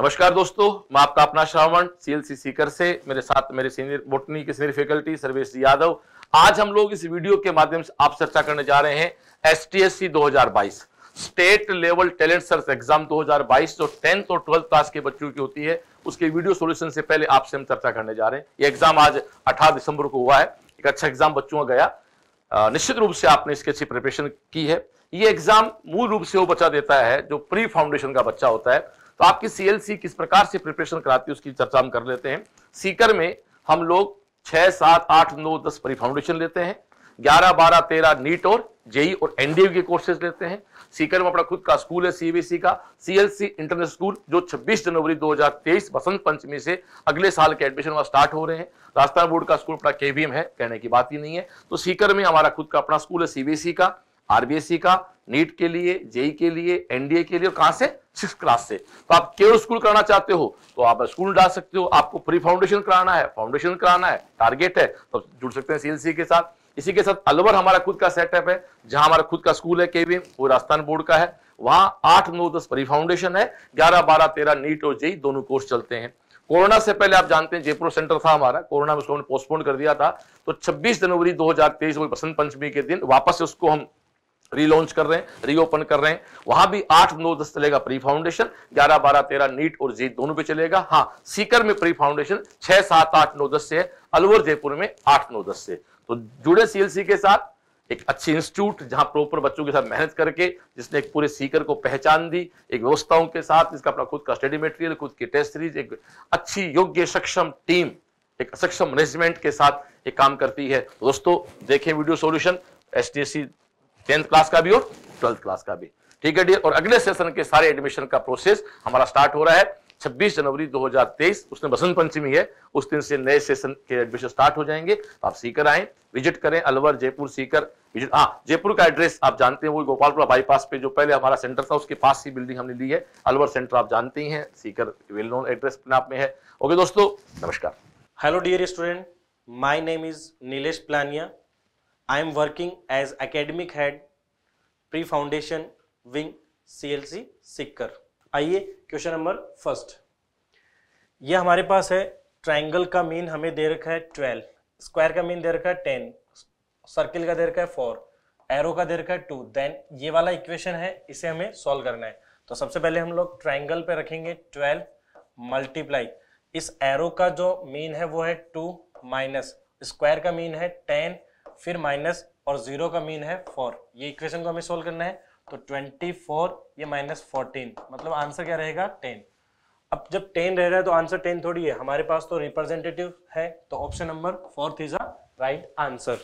नमस्कार दोस्तों मैं आपका अपना श्रावण सीएलसी सीकर से मेरे साथ मेरे सीनियर बोटनी के सीनियर फैकल्टी सर्वेश यादव आज हम लोग इस वीडियो के माध्यम से आप चर्चा करने जा रहे हैं हजार 2022 state level talent search exam 2022 जो टेंथ और ट्वेल्थ क्लास के बच्चों की होती है उसके वीडियो सोल्यूशन से पहले आपसे हम चर्चा करने जा रहे हैं ये एग्जाम आज अठारह दिसंबर को हुआ है एक अच्छा एग्जाम बच्चों का गया निश्चित रूप से आपने इसकी अच्छी प्रिपरेशन की है ये एग्जाम मूल रूप से वो बच्चा देता है जो प्री फाउंडेशन का बच्चा होता है तो आपकी सीएलसी किस प्रकार से प्रिपरेशन कराती है उसकी चर्चा हम कर लेते हैं सीकर में हम लोग छह सात आठ नौ दस परी फाउंडेशन लेते हैं ग्यारह बारह तेरह नीट और जेई e e और एनडीए के कोर्सेज लेते हैं सीकर में अपना खुद का स्कूल है सीबीसी का सीएलसी इंटरनेशनल स्कूल जो 26 जनवरी 2023 बसंत पंचमी से अगले साल के एडमिशन वहां स्टार्ट हो रहे हैं राजस्थान बोर्ड का स्कूल अपना केवीएम है कहने की बात ही नहीं है तो सीकर में हमारा खुद का अपना स्कूल है सीबीएसई का आरबीएसई e का नीट के लिए जेई के लिए एनडीए के लिए और कहाँ से सिक्स क्लास से तो आप केवल स्कूल कराना चाहते हो तो आप स्कूल डाल सकते हो आपको प्री फाउंडेशन कराना है फाउंडेशन कराना है टारगेट है तो जुड़ सकते हैं सीएलसी के साथ इसी के साथ अलवर हमारा खुद का सेटअप है जहां हमारा खुद का स्कूल है केवीएम वो राजस्थान बोर्ड का है वहां आठ नौ दस प्री फाउंडेशन है ग्यारह बारह तेरह नीट और जेई दोनों कोर्स चलते हैं कोरोना से पहले आप जानते हैं जयपुर सेंटर था हमारा कोरोना में उसको हमने पोस्टपोन कर दिया था तो 26 जनवरी 2023 हजार तेईस बसंत पंचमी के दिन वापस उसको हम रीलॉन्च कर रहे हैं रीओपन कर रहे हैं वहां भी आठ नौ दस चलेगा प्री फाउंडेशन ग्यारह बारह तेरह नीट और जीत दोनों पे चलेगा हाँ सीकर में प्री फाउंडेशन छह सात आठ नौ दस से अलवर जयपुर में आठ नौ दस से तो जुड़े सीएलसी के साथ एक अच्छी इंस्टीट्यूट जहां प्रॉपर बच्चों के साथ मेहनत करके जिसने एक पूरे सीकर को पहचान दी एक व्यवस्थाओं के साथ जिसका अपना खुद का स्टडी मटेरियल खुद की टेस्ट सीरीज एक अच्छी योग्य सक्षम टीम एक सक्षम मैनेजमेंट के साथ एक काम करती है तो दोस्तों देखें video solutions tenth class का भी और ट्वेल्थ क्लास का भी ठीक है डियर और अगले सेशन के सारे एडमिशन का प्रोसेस हमारा स्टार्ट हो रहा है 26 जनवरी 2023 उसने बसंत पंचमी है उस दिन से नए सेशन के एडमिशन स्टार्ट हो जाएंगे तो आप सीकर आए विजिट करें अलवर जयपुर सीकर विजिट हाँ जयपुर का एड्रेस आप जानते हैं वो गोपालपुरा बाईपास पे जो पहले हमारा सेंटर था उसके पास ही बिल्डिंग हमने ली है अलवर सेंटर आप जानते ही हैं सीकर वेल नोन एड्रेस अपने आप में है ओके दोस्तों नमस्कार hello dear student my name is Nilesh Planiya I am working as academic head pre foundation wing C L C Sikar आइए क्वेश्चन नंबर फर्स्ट ये हमारे पास है ट्राइंगल का मीन हमें दे रखा है ट्वेल्व स्क्वायर का मीन दे रखा है टेन सर्किल का दे रखा है फोर एरो का दे रखा है टू देन ये वाला इक्वेशन है इसे हमें सॉल्व करना है तो सबसे पहले हम लोग ट्राइंगल पे रखेंगे ट्वेल्व मल्टीप्लाई इस एरो का जो मीन है वो है टू माइनस स्क्वायर का मीन है टेन फिर माइनस और जीरो का मीन है फोर ये इक्वेशन को हमें सोल्व करना है तो ट्वेंटी फोर ये माइनस फोर्टीन मतलब आंसर क्या रहेगा टेन अब जब टेन रह रहा है तो आंसर टेन थोड़ी है हमारे पास तो रिप्रेजेंटेटिव है तो option number fourth is a right answer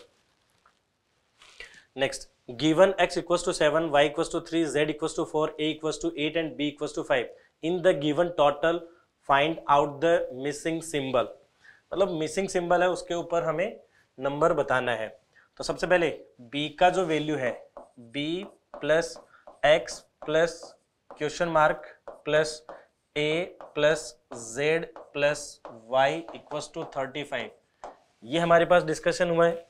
next given X equals to seven Y equals to three Z equals to four A equals to eight and B equals to five in the given total find out the missing symbol मतलब missing symbol है उसके ऊपर हमें number बताना है तो सबसे पहले b का जो वैल्यू है b plus X plus question mark plus A plus Z plus Y equals to thirty five ये हमारे पास डिस्कशन हुआ है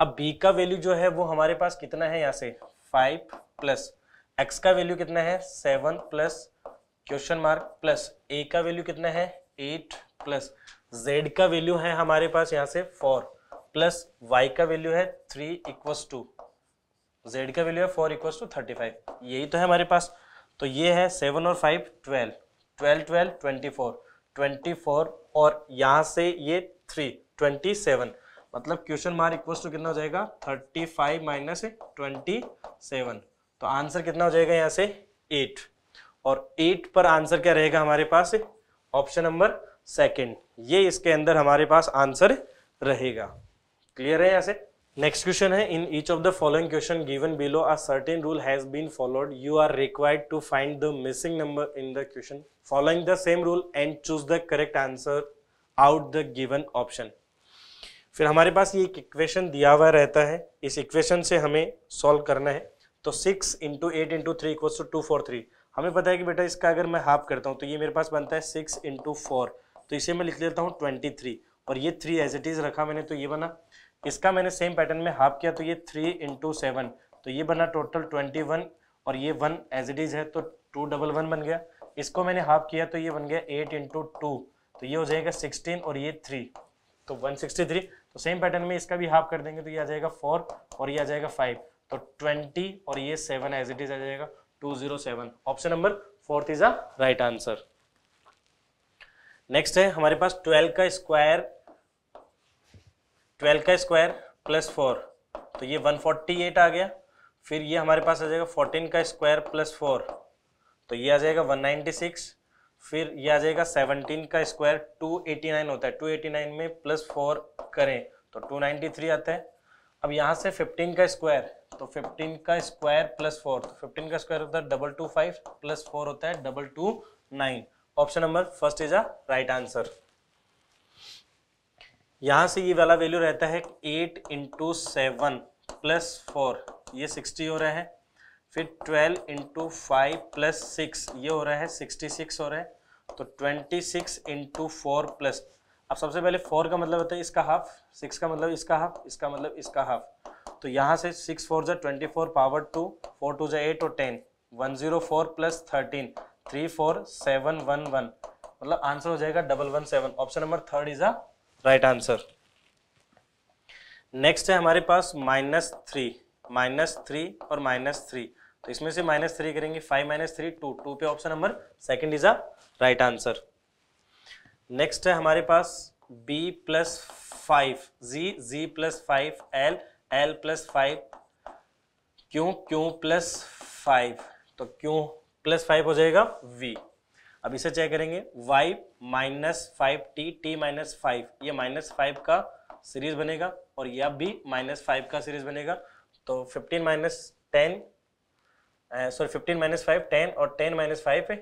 अब b का वैल्यू जो है वो हमारे पास कितना है यहाँ से फाइव प्लस एक्स का वैल्यू कितना है seven plus question mark plus A का वैल्यू कितना है एट प्लस जेड का वैल्यू है हमारे पास यहाँ से फोर प्लस वाई का वैल्यू है थ्री इक्वस टू जेड का वैल्यू है four equals to thirty five यही तो है हमारे पास तो ये है सेवन और five twelve twelve twelve twenty four twenty four और यहाँ से ये थ्री ट्वेंटी सेवन मतलब क्वेश्चन मार्क इक्वस टू कितना हो जाएगा thirty five minus twenty seven तो आंसर कितना हो जाएगा यहाँ से एट और एट पर आंसर क्या रहेगा हमारे पास ऑप्शन नंबर सेकेंड ये इसके अंदर हमारे पास आंसर रहेगा क्लियर है यहाँ से नेक्स्ट क्वेश्चन है in each of the following question given below a certain rule has been followed you are required to find the missing number in the question following the same rule and choose the correct answer out the given option फिर हमारे पास ये एक equation दिया हुआ रहता है इस equation से हमें सॉल्व करना है तो six into eight into three equals to two four three हमें पता है कि बेटा इसका अगर मैं हाफ करता हूँ तो ये मेरे पास बनता है सिक्स इंटू फोर तो इसे मैं लिख लेता हूँ ट्वेंटी थ्री और ये थ्री एज इट इज रखा मैंने तो ये बना इसका मैंने सेम पैटर्न में हाफ किया तो ये थ्री इंटू सेवन तो ये बना टोटल ट्वेंटी वन और ये वन एज इट इज है तो टू डबल वन बन गया इसको मैंने हाफ किया तो ये बन गया एट इंटू टू तो ये हो जाएगा सिक्सटीन और ये थ्री तो वन सिक्सटी थ्री तो सेम पैटर्न में इसका भी हाफ कर देंगे तो ये आ जाएगा फोर और ये आ जाएगा फाइव तो ट्वेंटी और ये सेवन एज इट इज आ जाएगा two zero seven option number fourth is a right answer next है हमारे पास ट्वेल्व का स्क्वायर ट्वेल्व का स्क्वायर प्लस फोर तो ये वन फोर्टी एट आ गया फिर ये हमारे पास आ जाएगा फोर्टीन का स्क्वायर प्लस फोर तो ये आ जाएगा वन नाइन्टी सिक्स फिर ये आ जाएगा सेवनटीन का स्क्वायर टू एटी नाइन होता है टू एटी नाइन में प्लस फोर करें तो टू नाइन्टी थ्री आता है अब यहाँ से फिफ्टीन का स्क्वायर तो फिफ्टीन का स्क्वायर प्लस फोर तो फिफ्टीन का स्क्वायर होता है double two five plus four होता है double two nine option number first is a right answer यहाँ से ये वाला वैल्यू रहता है eight into seven plus four ये सिक्सटी हो रहा है फिर twelve into five plus six ये हो रहा है सिक्सटी सिक्स हो रहा है तो twenty six into four plus अब सबसे पहले फोर का मतलब होता है इसका हाफ सिक्स का मतलब इसका हाफ इसका मतलब इसका हाफ तो यहाँ से सिक्स फोर जो twenty four power two four two जो एट और ten one zero four plus thirteen three four seven one one मतलब आंसर हो जाएगा double one seven option number third is a right answer next है हमारे पास minus three minus three और minus three तो इसमें से माइनस थ्री करेंगे five minus three two two पे option number second is a right answer next है हमारे पास B plus five G G plus five L L plus five Q Q plus five तो Q plus five हो जाएगा V अब इसे check करेंगे y minus five T T minus five ये माइनस फाइव का सीरीज बनेगा और यह भी माइनस फाइव का सीरीज बनेगा तो fifteen minus ten sorry fifteen minus five ten और टेन माइनस फाइव है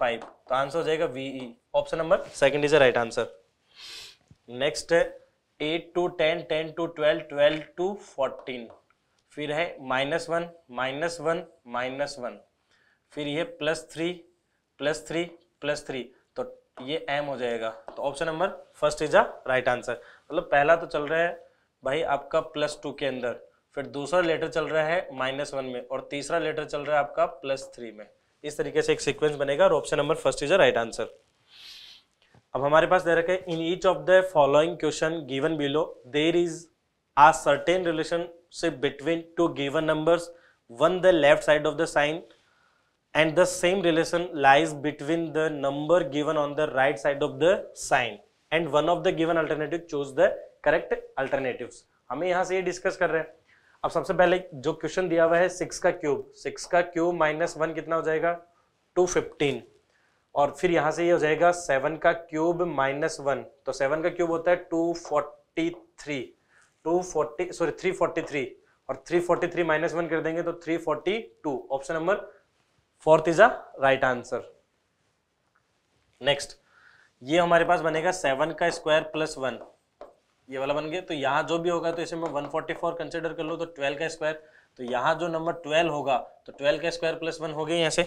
फाइव तो आंसर हो जाएगा VE option number second is a right answer next है eight to ten ten to twelve twelve to fourteen फिर है minus one minus one minus one फिर ये plus three plus three plus three तो ये M हो जाएगा तो option number first is a right answer मतलब पहला तो चल रहा है भाई आपका प्लस टू के अंदर फिर दूसरा लेटर चल रहा है माइनस वन में और तीसरा लेटर चल रहा है आपका प्लस थ्री में इस तरीके से एक सीक्वेंस बनेगा और option number first is a right answer अब हमारे पास दे रखे in each of the following question given below there is a certain relationship between two given numbers on the left side of the sign and the same relation lies between the number given on the right side of the sign and one of the given alternative choose the correct alternatives हमें यहाँ से ये discuss कर रहे हैं अब सबसे पहले जो क्वेश्चन दिया हुआ है सिक्स का क्यूब सिक्स का क्यूब माइनस वन कितना हो जाएगा टू फिफ्टीन और फिर यहाँ से ये हो जाएगा सेवन का क्यूब माइनस वन तो सेवन का क्यूब होता है two forty three two forty sorry three forty three और three forty three minus one कर देंगे तो three forty two option number fourth is a right answer next ये हमारे पास बनेगा सेवन का स्क्वायर प्लस वन ये वाला बन गया तो यहाँ जो भी होगा तो इसे मैं 144 कंसिडर कर लू तो 12 का स्क्वायर तो यहाँ जो नंबर 12 होगा तो 12 का स्क्वायर प्लस वन हो गया यहाँ से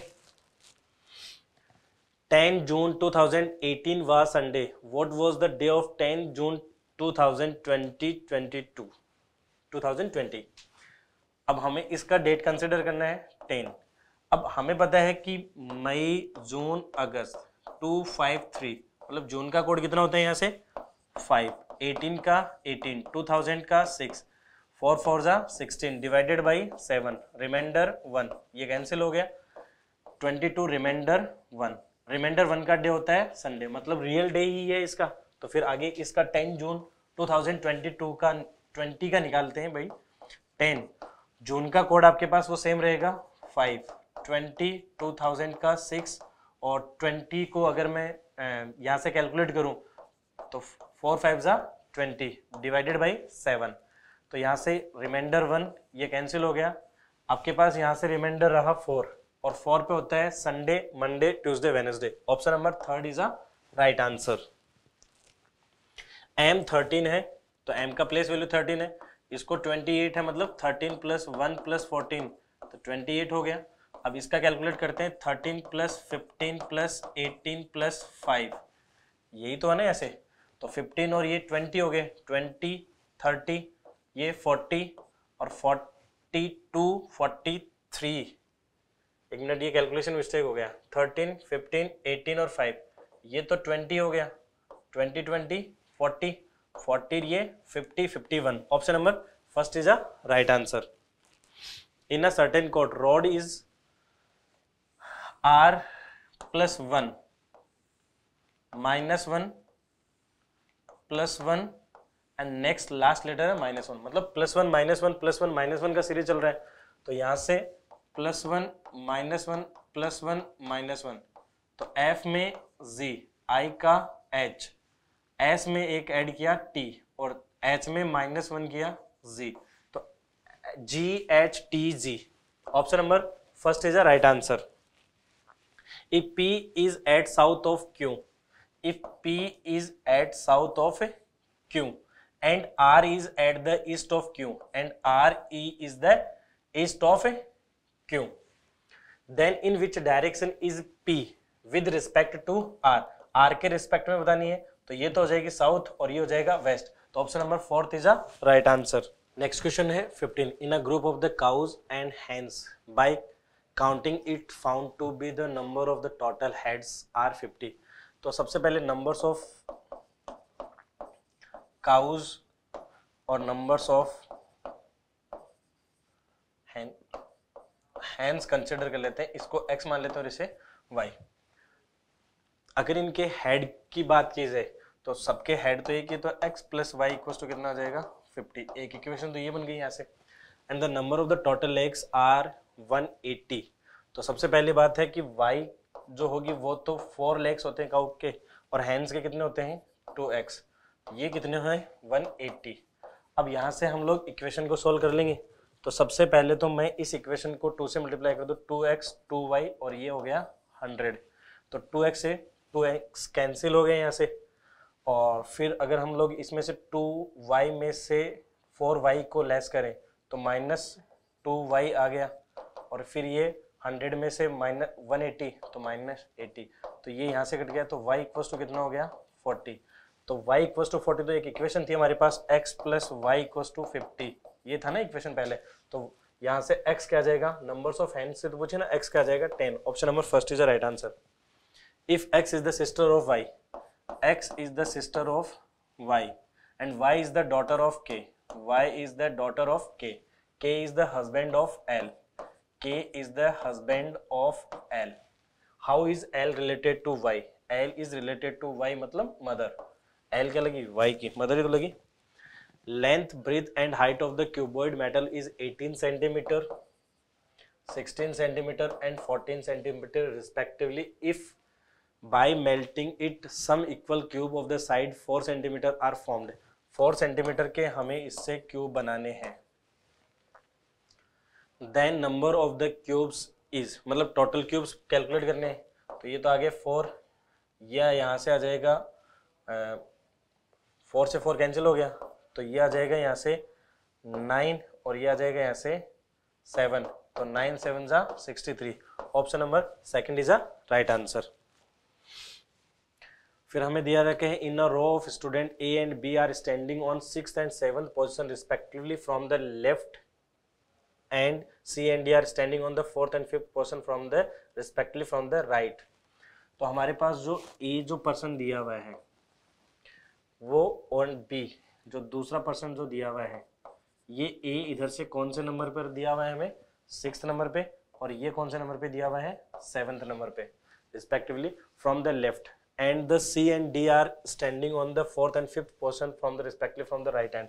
10 June 2018 was Sunday what was the day of 10 June 2020 2022 2020 अब हमें इसका डेट कंसिडर करना है अब हमें पता है कि मई जून अगस्त टू फाइव थ्री मतलब जून का कोड कितना होता है यहाँ से फाइव एटीन का एटीन टू थाउजेंड का सिक्स फोर फोर ज़ा sixteen divided by seven remainder one ये कैंसिल हो गया twenty two remainder one remainder one का डे होता है संडे मतलब रियल डे ही है इसका तो फिर आगे इसका ten June two thousand twenty two का ट्वेंटी का निकालते हैं भाई टेन जून का कोड आपके पास वो सेम रहेगा फाइव ट्वेंटी टू थाउजेंड का सिक्स और ट्वेंटी को अगर मैं यहाँ से कैलकुलेट करूँ तो फोर फाइव ज़ा ट्वेंटी डिवाइडेड बाई सेवन तो यहाँ से रिमाइंडर वन ये कैंसिल हो गया आपके पास यहाँ से रिमाइंडर रहा फोर और फोर पे होता है Sunday Monday Tuesday Wednesday option number third is a right answer M thirteen है तो एम का प्लेस वैल्यू थर्टीन है इसको ट्वेंटी एट है मतलब thirteen plus one plus fourteen तो ट्वेंटी एट हो गया अब इसका कैलकुलेट करते हैं thirteen plus fifteen plus eighteen plus five यही तो है ना ऐसे तो फिफ्टीन और ये ट्वेंटी हो गए ट्वेंटी थर्टी ये फोर्टी और फोर्टी टू फोर्टी थ्री एक मिनट ये कैलकुलेशन मिस्टेक हो गया थर्टीन फिफ्टीन एटीन और फाइव ये तो ट्वेंटी हो गया ट्वेंटी ट्वेंटी फोर्टी फोर्टी ये fifty fifty one option number first is a right answer in a certain code road is R plus one minus one plus one and next last letter है minus one मतलब plus one minus one plus one minus one का series चल रहा है तो यहां से plus one minus one plus one minus one तो एफ में जी आई का एच एस में एक ऐड किया टी और एच में माइनस वन किया जी तो G H T G option number first is a right answer if P is at south of Q if P is at south of Q and R is at the east of Q and R E is the east of Q then in which direction is P with respect to R R के respect में बतानी है तो ये तो हो जाएगी south और ये हो जाएगा वेस्ट तो option number fourth is a right answer next question है 15 in a group of the cows and hens by counting it found to be the number of the total heads are fifty तो सबसे पहले numbers of cows और numbers of hands consider कर लेते हैं इसको x मान लेते हैं और इसे वाई अगर इनके हेड की बात की जाए तो सबके हेड तो एक ही तो X plus Y equal to कितना आ जाएगा फिफ्टी एक इक्वेशन तो ये बन गई यहाँ से and the number of the total legs are 180 तो सबसे पहली बात है कि वाई जो होगी वो तो फोर लेग्स होते हैं काउ के और हैंड्स के कितने होते हैं टू एक्स ये कितने हैं 180 अब यहाँ से हम लोग इक्वेशन को सोल्व कर लेंगे तो सबसे पहले तो मैं इस इक्वेशन को टू से मल्टीप्लाई कर दूँ टू एक्स टू वाई और ये हो गया हंड्रेड तो टू एक्स से टू एक्स कैंसिल हो गए यहाँ से और फिर अगर हम लोग इसमें से टू वाई में से फोर वाई को लेस करें तो माइनस टू वाई आ गया और फिर ये हंड्रेड में से माइनस वन तो माइनस एटी तो ये यहाँ से कट गया तो वाई इक्वस टू कितना हो गया फोर्टी तो वाई इक्वस टू फोर्टी तो एक इक्वेशन थी हमारे पास X plus Y equals to fifty ये था ना इक्वेशन पहले तो यहाँ से एक्स क्या जाएगा नंबर ऑफ हैंड से तो पूछे ना एक्स क्या जाएगा ten option number first is the right answer if X is the sister of Y X is the sister of Y and Y is the daughter of K Y is the daughter of K K is the husband of L K is the husband of L. How is L related to Y? L is related to Y मतलब mother. L क्या लगी? Y की mother ही तो लगी. Length, breadth and height of the cuboid metal is 18 centimeter, 16 centimeter and 14 centimeter respectively. If by melting it, some equal cube of the side 4 centimeter are formed. 4 centimeter के हमें इससे cube बनाने हैं. Then number of the cubes is मतलब total cubes calculate करने हैं तो ये तो आगे फोर या यहाँ से आ जाएगा फोर से फोर कैंसिल हो गया तो ये आ जाएगा यहाँ से नाइन और ये आ जाएगा यहाँ से सेवन तो नाइन सेवन जा sixty three option number second is a right answer फिर हमें दिया रखे है in a row of student A and B are standing on six and seven position respectively from the left and C and D are standing on the fourth and fifth person from the respectively from the right. तो हमारे पास जो A जो person दिया हुआ है वो और B जो दूसरा पर्सन जो दिया हुआ है ये A इधर से कौन से नंबर पर दिया हुआ है हमें सिक्स नंबर पे और ये कौन से नंबर पे दिया हुआ है सेवन्थ नंबर पे respectively from the left and the C and D are standing on the fourth and fifth portion from the respective from the right hand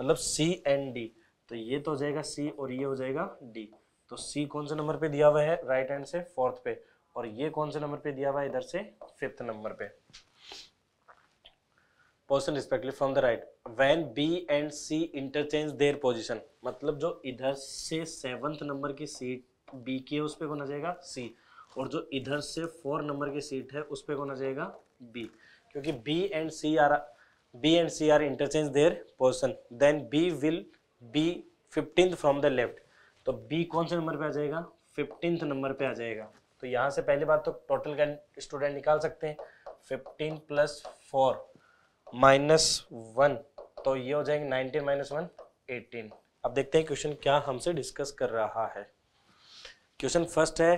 मतलब सी एंड डी तो ये तो हो जाएगा सी और ये हो जाएगा डी तो सी कौन से नंबर पे दिया हुआ है राइट हैंड से फोर्थ पे और ये कौन से नंबर पे दिया हुआ है इधर से फिफ्थ नंबर पे position respectively from the right when B and C interchange their position मतलब जो इधर से सेवंथ नंबर की सीट बी की है उस पर कौन आ जाएगा सी और जो इधर से फोर नंबर की सीट है उस पर कौन आ जाएगा बी क्योंकि B and C are B and C are interchange their position then B will be fifteenth from the left तो बी कौन से नंबर पे आ जाएगा फिफ्टींथ नंबर पे आ जाएगा तो यहाँ से पहली बात तो टोटल का स्टूडेंट निकाल सकते हैं fifteen plus four minus one तो ये हो जाएंगे नाइनटीन माइनस वन एटीन अब देखते हैं क्वेश्चन क्या हमसे डिस्कस कर रहा है क्वेश्चन फर्स्ट है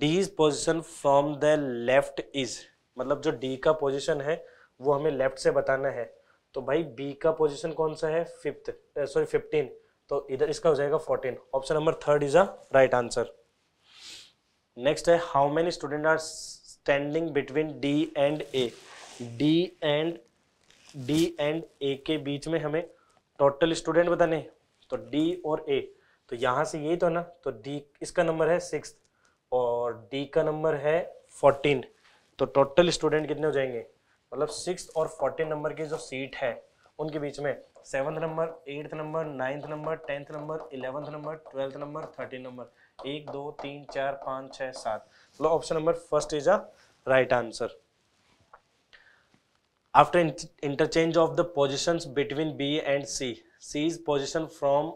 D's position from the left is मतलब जो डी का पोजिशन है वो हमें लेफ्ट से बताना है तो भाई बी का पोजिशन कौन सा है फिफ्थ सॉरी फिफ्टीन तो इधर इसका हो जाएगा fourteen option number third is a right answer next है how many student are standing between D and A D and D and A के बीच में हमें टोटल स्टूडेंट बताने तो डी और ए तो यहां से यही तो है ना तो डी इसका नंबर है सिक्स और डी का नंबर है फोर्टीन तो टोटल स्टूडेंट कितने हो जाएंगे मतलब सिक्स और फोर्टीन नंबर की जो सीट है उनके बीच में seventh number eighth number ninth number tenth number eleventh number twelfth number thirteen number एक दो तीन चार पाँच छः सात मतलब option number first is a right answer after interchange of the positions between B and C, C's position from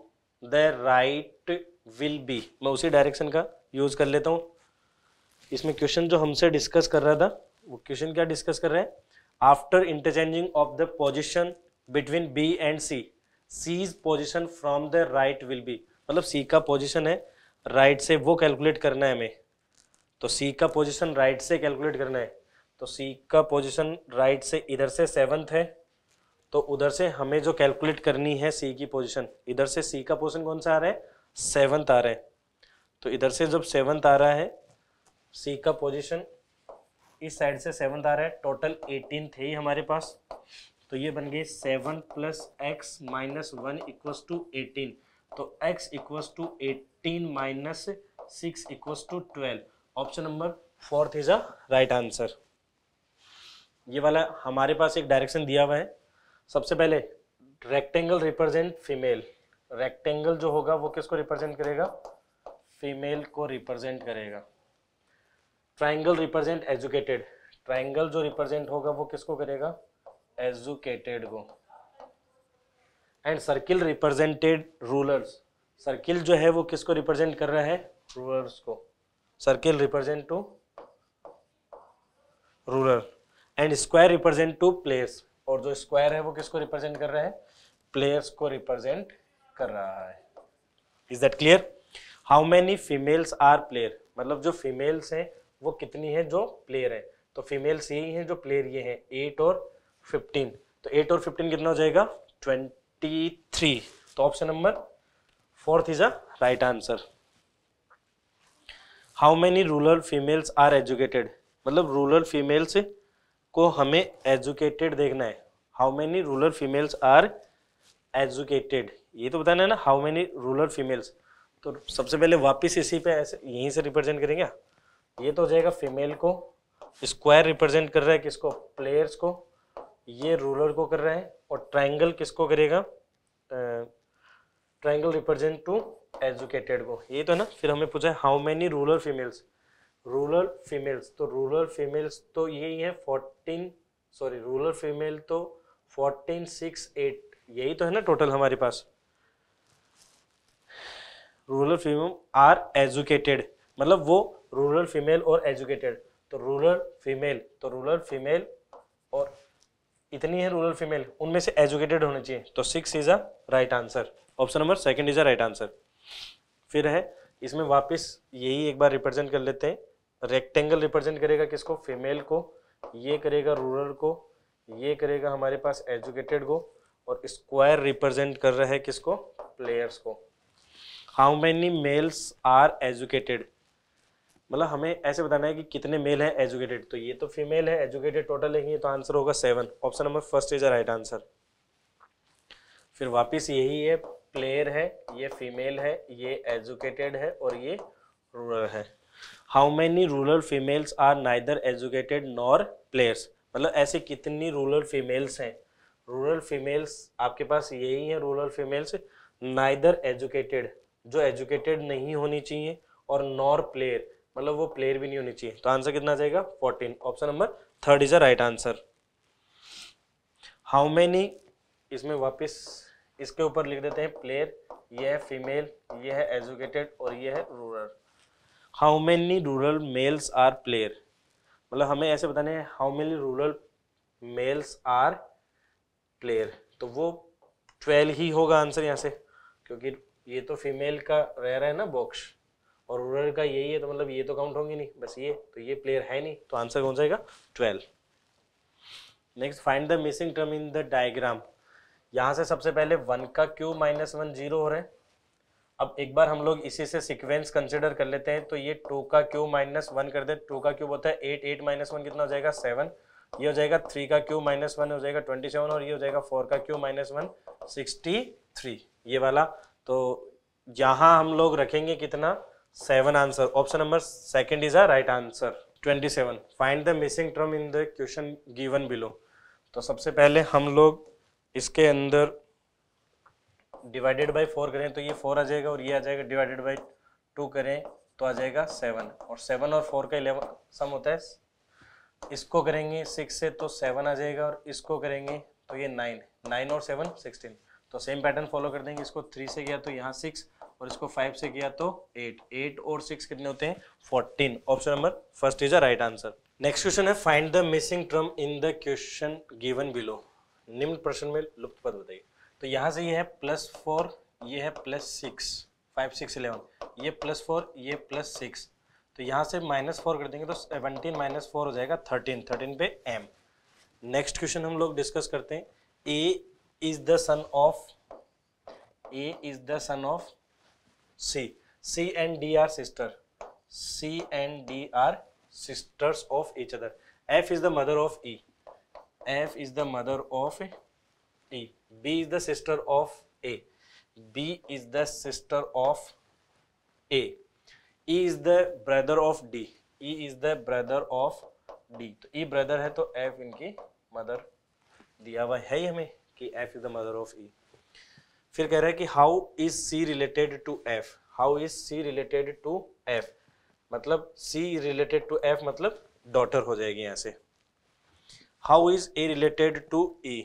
the right will be. मैं उसी डायरेक्शन का यूज कर लेता हूँ इसमें क्वेश्चन जो हमसे डिस्कस कर रहा था वो क्वेश्चन क्या डिस्कस कर रहे हैं after interchanging of the position between B and C. C's position from the right will be मतलब C का position है right से वो calculate करना है हमें तो C का position right से calculate करना है तो C का position right से इधर से सेवन्थ है तो उधर से हमें जो कैलकुलेट करनी है सी की पोजीशन इधर से सी का पोजीशन कौन सा आ रहा है सेवन्थ आ रहा है तो इधर से जब सेवन्थ आ रहा है सी का पोजीशन इस साइड से सेवन्थ आ रहा है टोटल एटीन थे ही हमारे पास तो ये बन गई seven plus X minus one equals to eighteen तो X equals to eighteen minus six equals to twelve option number fourth is a right answer ये वाला हमारे पास एक डायरेक्शन दिया हुआ है सबसे पहले रेक्टेंगल रिप्रेजेंट फीमेल रेक्टेंगल जो होगा वो किसको रिप्रेजेंट करेगा फीमेल को रिप्रेजेंट करेगा ट्राइंगल रिप्रेजेंट एजुकेटेड ट्राइंगल जो रिप्रेजेंट होगा वो किसको करेगा एजुकेटेड को and circle represented rulers circle जो है वो किसको रिप्रेजेंट कर रहा है रूलर्स को circle represent to ruler and square represent to players और जो स्क्वायर है वो किसको रिप्रेजेंट कर रहा है प्लेयर्स को रिप्रेजेंट कर रहा है is that clear how many females are player मतलब जो फीमेल्स हैं वो कितनी है जो प्लेयर है तो फीमेल्स यही हैं जो प्लेयर ये हैं एट और फिफ्टीन तो एट और फिफ्टीन कितना हो जाएगा ट्वेंटी थ्री तो option number fourth is a right answer how many rural females are educated मतलब रूरल फीमेल्स को हमें एजुकेटेड देखना है how many rural females are educated ये तो बताना है ना हाउ मैनी रूरल फीमेल्स तो सबसे पहले वापस इसी पे ऐसे यहीं से रिप्रेजेंट करेंगे ये तो हो जाएगा फीमेल को स्क्वायर रिप्रेजेंट कर रहा है किसको प्लेयर्स को ये रूलर को कर रहा है और ट्रायंगल किसको करेगा ट्रायंगल रिप्रेजेंट टू एजुकेटेड को ये तो है ना फिर हमें पूछा है how many ruler females rural females तो रूरल फीमेल्स तो यही है फोर्टीन सॉरी रूलर फीमेल तो फोर्टीन सिक्स एट यही तो है ना टोटल हमारे पास रूरल फीमेल आर एजुकेटेड मतलब वो रूरल फीमेल और एजुकेटेड तो रूरल फीमेल तो रूरल फीमेल और इतनी है रूरल फीमेल उनमें से एजुकेटेड होने चाहिए तो six is a right answer option number second is a right answer फिर है इसमें वापस यही एक बार रिप्रेजेंट कर लेते हैं रेक्टेंगल रिप्रेजेंट करेगा किसको फीमेल को ये करेगा रूरल को ये करेगा हमारे पास एजुकेटेड को और स्क्वायर रिप्रेजेंट कर रहा है किसको प्लेयर्स को how many males are educated मतलब हमें ऐसे बताना है कि कितने मेल हैं एजुकेटेड तो ये तो फीमेल है एजुकेटेड टोटल है ये तो आंसर होगा seven option number first is right answer फिर वापस यही है प्लेयर है ये फीमेल है ये एजुकेटेड है और ये रूरल है how many rural females are neither educated nor players मतलब ऐसे कितनी रूरल फीमेल्स हैं रूरल फीमेल्स आपके पास यही है रूरल फीमेल्स नाइदर एजुकेटेड जो एजुकेटेड नहीं होनी चाहिए और नॉर प्लेयर मतलब वो प्लेयर भी नहीं होनी चाहिए तो आंसर कितना जाएगा fourteen option number third is a right answer how many इसमें वापस इसके ऊपर लिख देते हैं प्लेयर ये है फीमेल ये है एजुकेटेड और ये है rural how many rural males are player मतलब हमें ऐसे बताने हैं how many rural males are player तो वो ट्वेल्व ही होगा आंसर यहाँ से क्योंकि ये तो फीमेल का रह रहा है ना बॉक्स और रूरल का यही है तो मतलब ये तो काउंट होंगे नहीं बस ये तो ये प्लेयर है नहीं तो आंसर कौन सा आएगा twelve next find the missing term in the diagram यहाँ से सबसे पहले वन का क्यू माइनस वन जीरो हो रहा है अब एक बार हम लोग इसी से सिक्वेंस कंसिडर कर लेते हैं तो ये टू का क्यू माइनस वन कर दे टू का क्यूब होता है एट एट माइनस वन कितना हो जाएगा सेवन ये हो जाएगा थ्री का क्यू माइनस वन हो जाएगा ट्वेंटी सेवन और ये हो जाएगा फोर का cube minus one sixty three ये वाला तो यहाँ हम लोग रखेंगे कितना seven answer option number second is a right answer twenty seven find the missing term in the question given below तो सबसे पहले हम लोग इसके अंदर डिवाइडेड बाय फोर करें तो ये फोर आ जाएगा और ये आ जाएगा डिवाइडेड बाय टू करें तो आ जाएगा सेवन और सेवन और फोर का इलेवन सम होता है इसको करेंगे सिक्स से तो सेवन आ जाएगा और इसको करेंगे तो ये नाइन नाइन और सेवन सिक्सटीन तो सेम पैटर्न फॉलो कर देंगे इसको थ्री से गया तो यहाँ सिक्स और इसको फाइव से किया तो एट एट और सिक्स कितने होते हैं fourteen option number first is a right answer next question है find the missing term in the question given below निम्न प्रश्न में लुप्त पद बताइए तो यहाँ से ये है प्लस फोर ये है plus six five six eleven ये प्लस फोर ये प्लस सिक्स तो यहाँ से माइनस फोर कर देंगे तो सेवनटीन माइनस फोर हो जाएगा थर्टीन थर्टीन पे एम नेक्स्ट क्वेश्चन हम लोग डिस्कस करते हैं A is the son of A is the son of C C and D are sister C and D are sisters of each other F is the mother of E F is the mother of E B is the sister of A B is the sister of A E is the brother of D E is the brother of D तो E e brother है तो F इनकी mother दिया हुआ है ही हमें कि F is the mother of E फिर कह रहा है कि how is C related to F how is C related to F मतलब सी रिलेटेड टू एफ मतलब डॉटर हो जाएगी यहां से how is A related to E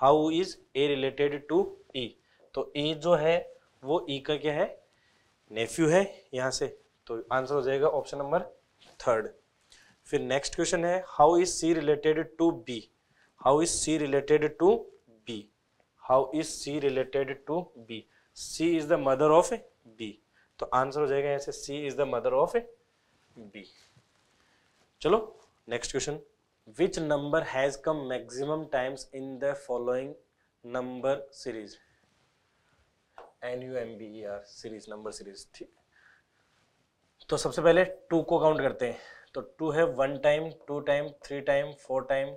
how is A related to E तो ई e जो है वो ई e का क्या है नेफ्यू है यहाँ से तो आंसर हो जाएगा ऑप्शन नंबर थर्ड फिर नेक्स्ट क्वेश्चन है how is C related to B how is C related to how is C related to B C is the mother of B तो आंसर हो जाएगा ऐसे C is the mother of B चलो next question which number has come maximum times in the following number series N U M B R series number series ठीक तो सबसे पहले to को काउंट करते हैं तो टू है one time two time three time four time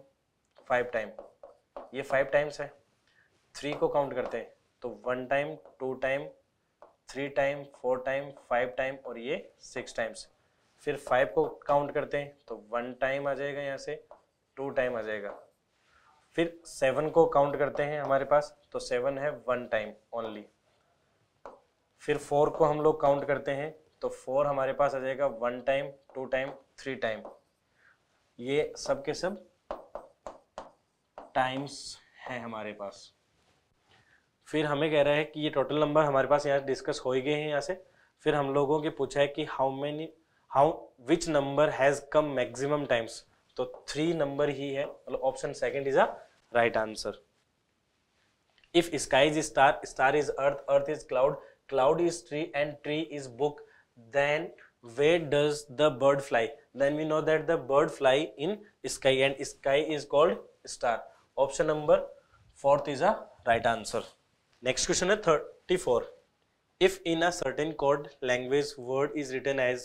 five time ये फाइव टाइम्स है थ्री को काउंट करते हैं तो one time two time three time four time five time और ये सिक्स टाइम्स फिर फाइव को काउंट करते हैं तो वन टाइम आ जाएगा यहाँ से टू टाइम आ जाएगा फिर सेवन को काउंट करते हैं हमारे पास तो सेवन है वन टाइम ओनली फिर फोर को हम लोग काउंट करते हैं तो फोर हमारे पास आ जाएगा one time two time three time ये सब के सब टाइम्स हैं हमारे पास फिर हमें कह रहा है कि ये टोटल नंबर हमारे पास यहाँ डिस्कस हो गए हैं यहाँ से फिर हम लोगों के पूछा है कि how many how which number has come maximum times तो थ्री नंबर ही है मतलब option second is a right answer if sky is star star is earth earth is cloud cloud is tree and tree is book then way does the bird fly then we know that the bird fly in sky and sky is called star option number fourth is a right answer next question है thirty four if in a certain code language word is written as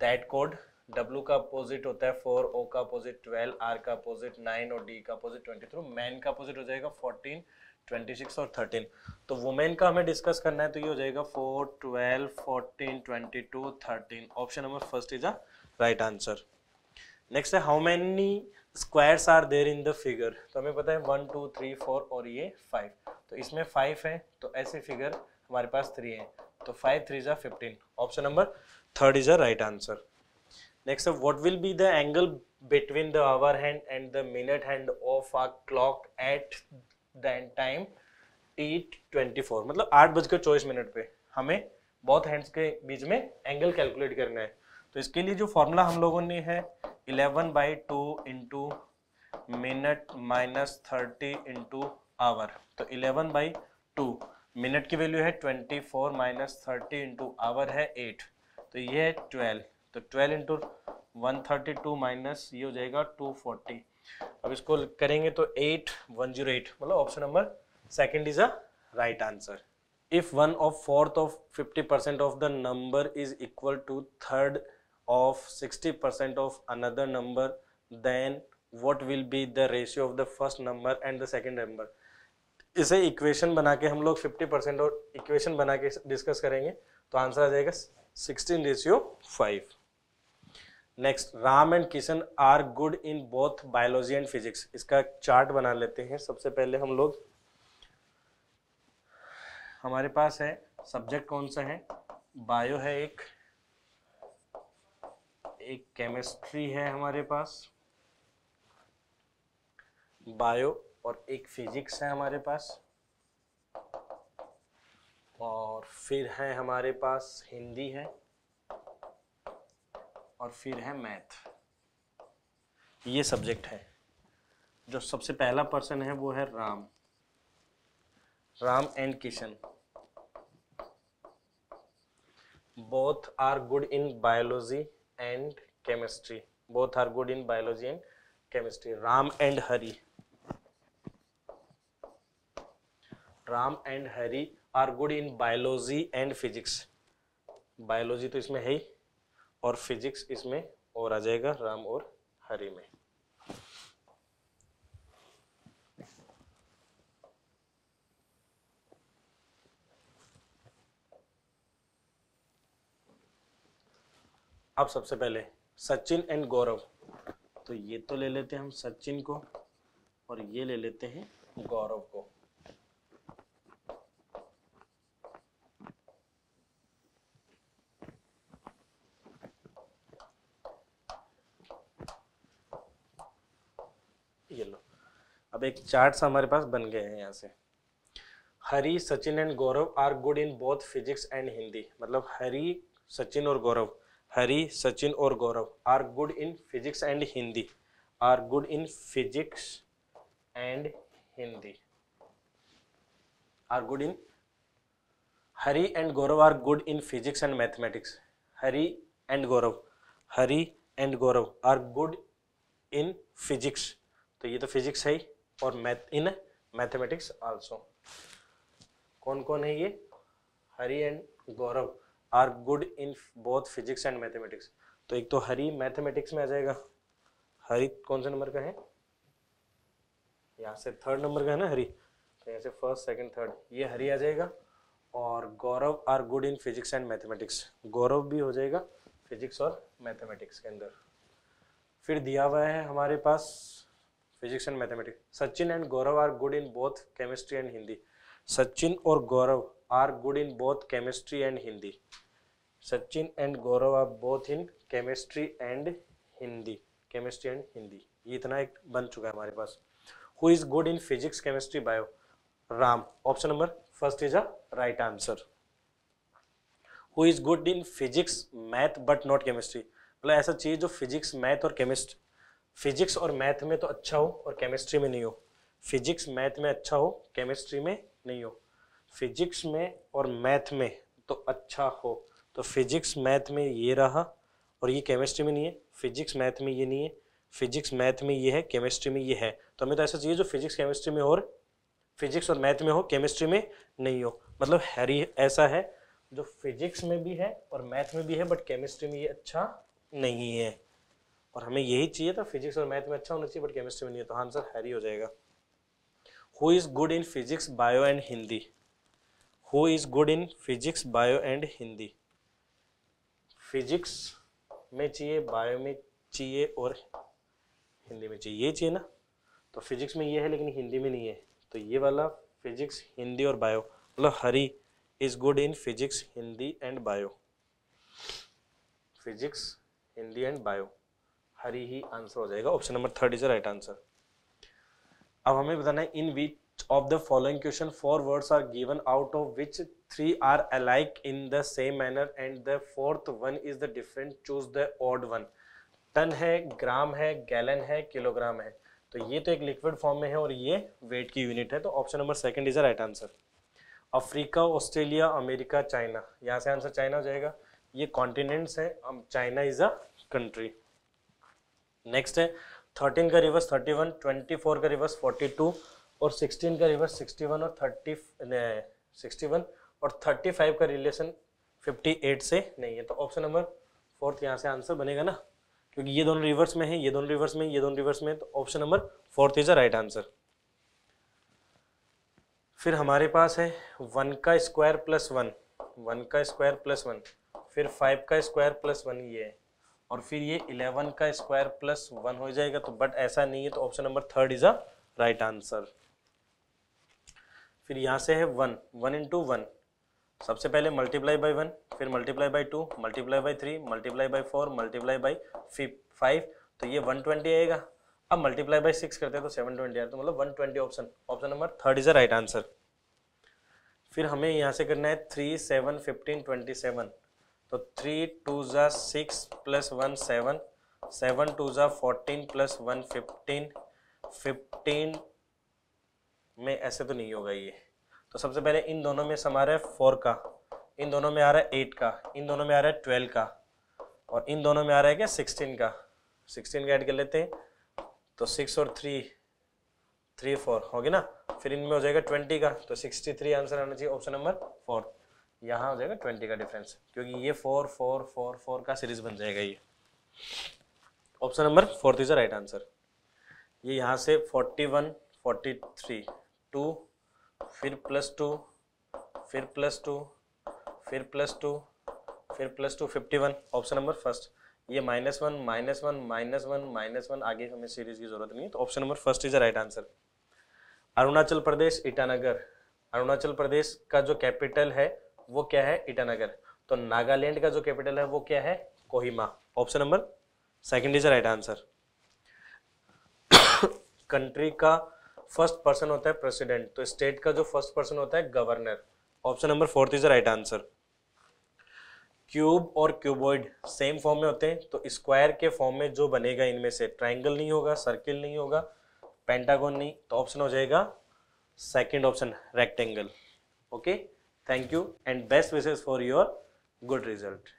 that code W का opposite होता है four O का opposite twelve R का opposite nine और D का opposite twenty three man का opposite हो जाएगा फोर्टीन ट्वेंटी सिक्स और थर्टीन तो वुमेन का हमें डिस्कस करना है तो ये हो जाएगा four twelve fourteen twenty two thirteen option number first is a right answer next है how many squares are there in the figure तो हमें पता है वन टू थ्री फोर और ये फाइव तो इसमें फाइव है तो ऐसे फिगर हमारे पास थ्री है तो फाइव थ्री ज़ा fifteen option number third is a right answer next what will be the angle between the hour hand and the minute hand of a clock at the end time at twenty four मतलब आठ बजकर चौबीस minute पे हमें बहुत hands के बीच में एंगल कैलकुलेट करना है तो इसके लिए जो फॉर्मूला हम लोगों ने है eleven by two into minute minus thirty into hour तो 11 बाई टू मिनट की वैल्यू है 24 four minus thirty into hour है 8 तो ये है 12 तो 12 into one thirty two minus ये हो जाएगा 240 अब इसको करेंगे तो 8 108 मतलब option number second is a right answer if one of fourth of 50% of the number is equal to third of 60% of another number then what will be the ratio of the first number and the second number इसे equation बना के हम लोग 50 percent और equation बना के discuss करेंगे तो आंसर आ जाएगा 16 ratio 5 next Ram and Kishan are good in both biology and physics इसका चार्ट बना लेते हैं सबसे पहले हम लोग हमारे पास है सब्जेक्ट कौन सा है बायो है एक एक केमिस्ट्री है हमारे पास बायो और एक फिजिक्स है हमारे पास और फिर है हमारे पास हिंदी है और फिर है मैथ ये सब्जेक्ट है जो सबसे पहला पर्सन है वो है Ram Ram and Kishan both are good in biology and chemistry both are good in biology and chemistry Ram and Hari Ram and Hari are good in biology and physics biology तो इसमें है ही और फिजिक्स इसमें और आ जाएगा राम और हरी में अब सबसे पहले सचिन एंड गौरव तो ये तो ले लेते हैं हम सचिन को और ये ले लेते हैं गौरव को अब एक चार्ट हमारे पास बन गए हैं यहाँ से Hari Sachin and Gaurav are good in both physics and Hindi मतलब हरी सचिन और गौरव हरी सचिन और Gaurav are good in physics and Hindi are good in physics and Hindi are good in Hari and Gaurav are good in physics and mathematics Hari and Gaurav Hari and Gaurav are good in physics तो ये तो physics है ही और math in mathematics also कौन कौन है ये Hari and Gaurav are good in both physics and mathematics तो एक तो हरी मैथमेटिक्स में आ जाएगा हरी कौन से नंबर का है यहाँ से थर्ड नंबर का है ना हरी तो यहाँ से फर्स्ट सेकंड थर्ड ये हरी आ जाएगा और Gaurav are good in physics and mathematics Gaurav भी हो जाएगा फिजिक्स और मैथमेटिक्स के अंदर फिर दिया हुआ है हमारे पास physics and mathematics Sachin and Gaurav are good in both chemistry and Hindi Sachin और Gaurav are good in both chemistry and Hindi Sachin and Gaurav are both in chemistry and Hindi chemistry and Hindi ये इतना एक बन चुका है हमारे पास who is good in physics chemistry bio Ram option number first is a right answer who is good in physics math but not chemistry मतलब ऐसा चीज जो फिजिक्स मैथ और केमिस्ट्री फिजिक्स और मैथ में तो अच्छा हो और केमिस्ट्री में नहीं हो फिजिक्स मैथ में अच्छा हो केमिस्ट्री में नहीं हो फिजिक्स में और मैथ में तो अच्छा हो तो फिजिक्स मैथ में ये रहा और ये केमिस्ट्री में नहीं है फिजिक्स मैथ में ये नहीं है फिजिक्स मैथ में ये है केमिस्ट्री में ये है तो हमें तो ऐसा चाहिए जो फिजिक्स केमिस्ट्री में और फिजिक्स और मैथ में हो केमिस्ट्री में नहीं हो मतलब हैरी ऐसा है जो फिजिक्स में भी है और मैथ में भी है बट केमिस्ट्री में ये अच्छा नहीं है और हमें यही चाहिए था फिजिक्स और मैथ में अच्छा होना चाहिए बट केमिस्ट्री में नहीं है तो आंसर हैरी हो जाएगा who is good in physics bio and Hindi who is good in physics bio and Hindi physics में चाहिए बायो में चाहिए और हिंदी में चाहिए ये चाहिए ना तो फिजिक्स में ये है लेकिन हिंदी में नहीं है तो ये वाला फिजिक्स हिंदी और बायो मतलब Hari is good in physics Hindi and bio physics Hindi and bio Hari ही आंसर हो जाएगा option number third is right answer अब हमें बताना है in which of the following question four words are given out of which three are alike in the same manner and the fourth one is the different choose the odd one ton है gram है gallon है kilogram है तो ये तो एक liquid form में है और ये वेट की यूनिट है तो option number second is a right answer Africa Australia America China यहाँ से आंसर चाइना हो जाएगा ये कॉन्टिनेंट्स हैं China is a country next है थर्टीन का reverse thirty one twenty four का रिवर्स फोर्टी टू और सिक्सटीन का रिवर्स सिक्सटी वन और थर्टी सिक्सटी वन और थर्टी फाइव का रिलेशन फिफ्टी एट से नहीं है तो ऑप्शन नंबर फोर्थ यहाँ से आंसर बनेगा ना क्योंकि ये दोनों रिवर्स में है ये दोनों रिवर्स में ये दोनों रिवर्स में तो option number fourth is a right answer फिर हमारे पास है वन का स्क्वायर प्लस वन वन का स्क्वायर प्लस वन फिर फाइव का स्क्वायर प्लस वन ये है और फिर ये इलेवन का स्क्वायर प्लस वन हो जाएगा तो बट ऐसा नहीं है तो option number third is a right answer फिर यहाँ से है वन वन इंटू वन सबसे पहले मल्टीप्लाई बाई वन फिर multiply by two multiply by three multiply by four multiply by five तो ये वन ट्वेंटी आएगा अब मल्टीप्लाई बाई सिक्स करते हैं तो सेवन ट्वेंटी तो मतलब one twenty option option number third is a right answer फिर हमें यहाँ से करना है three seven fifteen twenty seven तो थ्री टू ज़ा six plus one seven seven two ज़ा fourteen plus one fifteen fifteen में ऐसे तो नहीं होगा ये तो सबसे पहले इन दोनों में समा रहा है फोर का इन दोनों में आ रहा है एट का इन दोनों में आ रहा है ट्वेल्व का और इन दोनों में आ रहा है क्या सिक्सटीन का सिक्सटीन का ऐड कर लेते हैं तो सिक्स और थ्री थ्री फोर होगी ना फिर इनमें हो जाएगा ट्वेंटी का तो सिक्सटी थ्री आंसर आना चाहिए ऑप्शन नंबर फोर्थ यहाँ हो जाएगा ट्वेंटी का डिफरेंस क्योंकि ये फोर फोर फोर फोर का सीरीज बन जाएगा ये option number fourth is the right answer ये यहाँ से forty one forty three two फिर प्लस टू फिर प्लस टू फिर प्लस टू फिर plus two fifty one option number first ये minus one minus one minus one minus one आगे हमें सीरीज की जरूरत नहीं है तो option number first is the right answer Arunachal प्रदेश ईटानगर अरुणाचल प्रदेश का जो कैपिटल है वो क्या है ईटानगर तो नागालैंड का जो कैपिटल है वो क्या है Kohima option number second is right answer country का फर्स्ट पर्सन होता है प्रेसिडेंट तो स्टेट का जो फर्स्ट पर्सन होता है governor option number fourth is right answer cube और क्यूबॉइड सेम फॉर्म में होते हैं तो स्क्वायर के फॉर्म में जो बनेगा इनमें से ट्राइंगल नहीं होगा सर्किल नहीं होगा पेंटागोन नहीं तो ऑप्शन हो जाएगा second option rectangle okay Thank you and best wishes for your good result.